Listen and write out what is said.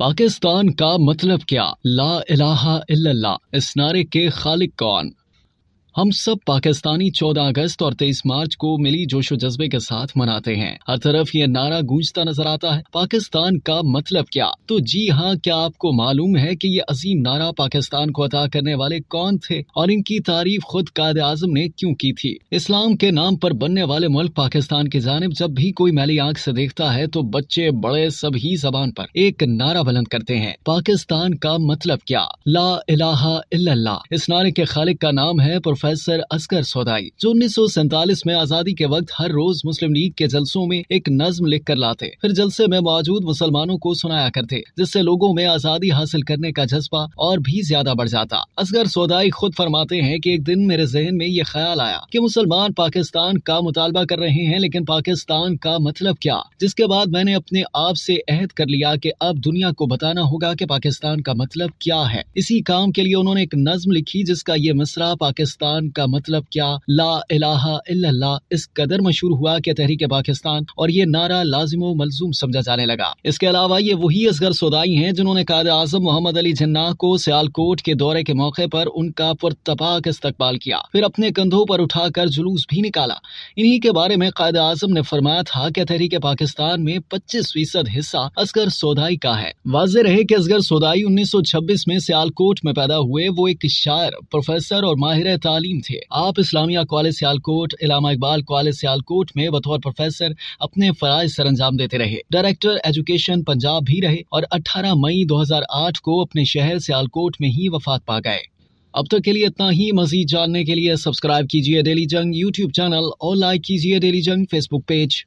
पाकिस्तान का मतलब क्या ला इलाहा इल्लल्लाह इस नारे के खालिक कौन हम सब पाकिस्तानी 14 अगस्त और 23 मार्च को मिली जोशो जज्बे के साथ मनाते हैं हर तरफ ये नारा गूंजता नजर आता है पाकिस्तान का मतलब क्या तो जी हाँ क्या आपको मालूम है कि ये अजीम नारा पाकिस्तान को अदा करने वाले कौन थे और इनकी तारीफ खुद कायद आजम ने क्यूँ की थी इस्लाम के नाम पर बनने वाले मुल्क पाकिस्तान की जानब जब भी कोई मैली आंख ऐसी देखता है तो बच्चे बड़े सभी जबान पर एक नारा बुलंद करते हैं पाकिस्तान का मतलब क्या ला इलाहा इस नारे के खालिक का नाम है प्रोफेसर प्रोफेसर असगर सौदाई जो उन्नीस में आजादी के वक्त हर रोज मुस्लिम लीग के जलसों में एक नज्म लिख कर लाते फिर जलसे में मौजूद मुसलमानों को सुनाया करते जिससे लोगों में आजादी हासिल करने का जज्बा और भी ज्यादा बढ़ जाता असगर सौदाई खुद फरमाते हैं की एक दिन मेरे जहन में ये ख्याल आया की मुसलमान पाकिस्तान का मुतालबा कर रहे हैं लेकिन पाकिस्तान का मतलब क्या जिसके बाद मैंने अपने आप से अहद कर लिया कि अब दुनिया को बताना होगा कि पाकिस्तान का मतलब क्या है इसी काम के लिए उन्होंने एक नज्म लिखी जिसका ये मिसरा पाकिस्तान पाकिस्तान का मतलब क्या ला इलाहा इल्ला इस कदर मशहूर हुआ कि तहरीक पाकिस्तान और ये नारा लाजिम मलजूम समझा जाने लगा इसके अलावा ये वही असगर सोदाई हैं जिन्होंने कायद आजम मोहम्मद अली जन्ना को सियालकोट के दौरे के मौके पर उनका पुरतपाक इस्तकबाल किया फिर अपने कंधों पर उठाकर जुलूस भी निकाला इन्हीं के बारे में कायद आजम ने फरमाया था कि तहरीक पाकिस्तान में पच्चीस फीसद हिस्सा असगर सोदाई का है वाज रहे की असगर सोदाई उन्नीस में सियालकोट में पैदा हुए वो एक शायर प्रोफेसर और माहिर तालीम तालीम थे आप इस्लामिया कॉलेज सियालकोट इलामा इकबाल कॉलेज सियालकोट में बतौर प्रोफेसर अपने फराज सर अंजाम देते रहे डायरेक्टर एजुकेशन पंजाब भी रहे और 18 मई 2008 को अपने शहर सियालकोट में ही वफात पा गए अब तक के लिए इतना ही मजीद जानने के लिए सब्सक्राइब कीजिए डेली जंग यूट्यूब चैनल और लाइक कीजिए डेली जंग फेसबुक पेज